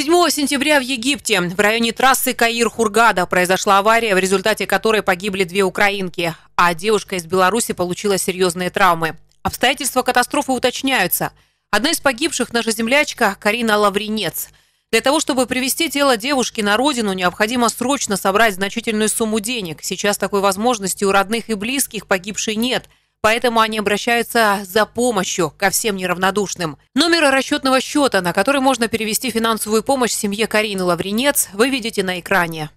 7 сентября в Египте в районе трассы Каир-Хургада произошла авария, в результате которой погибли две украинки, а девушка из Беларуси получила серьезные травмы. Обстоятельства катастрофы уточняются. Одна из погибших – наша землячка Карина Лавринец. Для того, чтобы привести тело девушки на родину, необходимо срочно собрать значительную сумму денег. Сейчас такой возможности у родных и близких погибшей нет – Поэтому они обращаются за помощью ко всем неравнодушным. Номер расчетного счета, на который можно перевести финансовую помощь семье Карины Лавренец, вы видите на экране.